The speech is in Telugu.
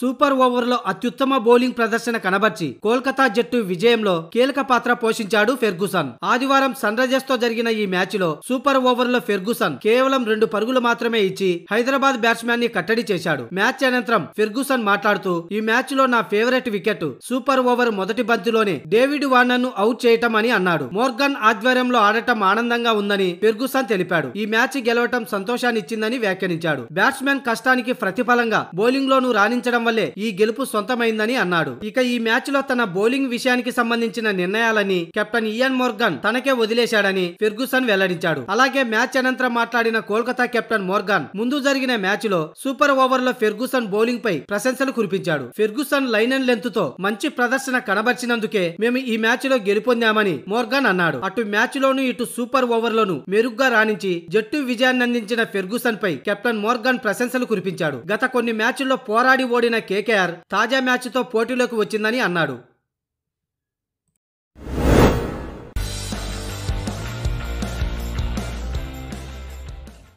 సూపర్ ఓవర్లో అత్యుత్తమ బౌలింగ్ ప్రదర్శన కనబర్చి కోల్కతా జట్టు విజయంలో కీలక పాత్ర పోషించాడు ఫెర్గుసన్ ఆదివారం సన్ రైజర్స్ తో జరిగిన ఈ మ్యాచ్ లో సూపర్ ఓవర్లో ఫెర్గుసన్ కేవలం రెండు పరుగులు మాత్రమే ఇచ్చి హైదరాబాద్ బ్యాట్స్మెన్ ని కట్టడి చేశాడు మ్యాచ్ అనంతరం ఫెర్గుసన్ మాట్లాడుతూ ఈ మ్యాచ్ లో నా ఫేవరెట్ వికెట్ సూపర్ ఓవర్ మొదటి బంతిలోనే డేవిడ్ వార్నర్ ను అవుట్ చేయటం అని అన్నాడు మోర్గన్ ఆధ్వర్యంలో ఆడటం ఆనందంగా ఉందని ఫెర్గుసన్ తెలిపాడు ఈ మ్యాచ్ గెలవటం సంతోషాన్నిచ్చిందని వ్యాఖ్యానించాడు బ్యాట్స్మెన్ కష్టానికి ప్రతిఫలంగా బౌలింగ్ లోను రాణించడం వల్లే ఈ గెలుపు సొంతమైందని అన్నాడు ఇక ఈ మ్యాచ్ లో తన బౌలింగ్ విషయానికి సంబంధించిన నిర్ణయాలని కెప్టెన్ ఇయన్ మోర్గన్ తనకే వదిలేశాడని ఫెర్గుసన్ వెల్లడించాడు అలాగే మ్యాచ్ అనంతరం మాట్లాడిన కోల్కతా కెప్టెన్ మోర్గాన్ ముందు జరిగిన మ్యాచ్ లో సూపర్ ఓవర్ లో ఫెర్గుసన్ బౌలింగ్ పై ప్రశంసలు కురిపించాడు ఫెర్గుసన్ లైన్ అండ్ లెంత్ తో మంచి ప్రదర్శన కనబర్చినందుకే మేము ఈ మ్యాచ్ లో గెలుపొందామని మోర్గాన్ అన్నాడు అటు మ్యాచ్ లోను ఇటు సూపర్ ఓవర్ లోను మెరుగ్గా రాణించి జట్టు విజయాన్ని అందించిన ఫెర్గుసన్ పై కెప్టెన్ మోర్గాన్ ప్రశంసలు కురిపించాడు గత కొన్ని మ్యాచ్ల్లో పోరాడి ఓడిన కేకేఆర్ తాజా మ్యాచ్తో పోటీలోకి వచ్చిందని అన్నాడు